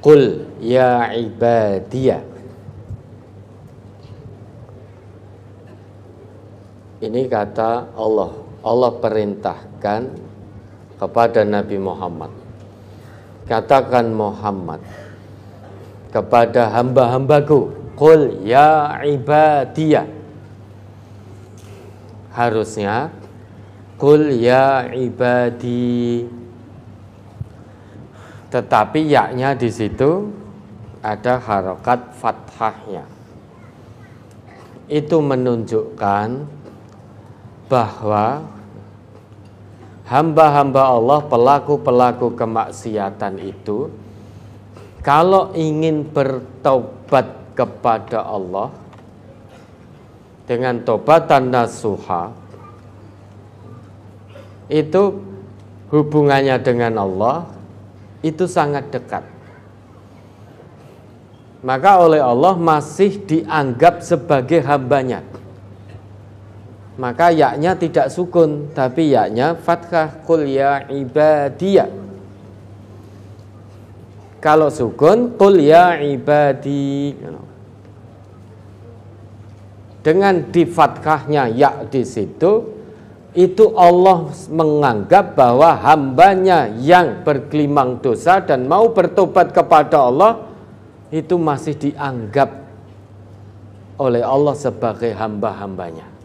Qul ya ibadia. Ini kata Allah Allah perintahkan kepada Nabi Muhammad Katakan Muhammad Kepada hamba-hambaku Qul ya ibadiyah Harusnya Qul ya ibadi tetapi yaknya di situ ada harokat fathahnya. Itu menunjukkan bahwa hamba-hamba Allah, pelaku-pelaku kemaksiatan itu, kalau ingin bertobat kepada Allah dengan tobatan nasuha, itu hubungannya dengan Allah itu sangat dekat. Maka oleh Allah masih dianggap sebagai hambanya. Maka yaknya tidak sukun, tapi yaknya fathah kul ya ibadiyah. Kalau sukun kul ya ibadi. Dengan difatkahnya yak di situ itu Allah menganggap bahwa hambanya yang bergelimang dosa dan mau bertobat kepada Allah itu masih dianggap oleh Allah sebagai hamba-hambanya.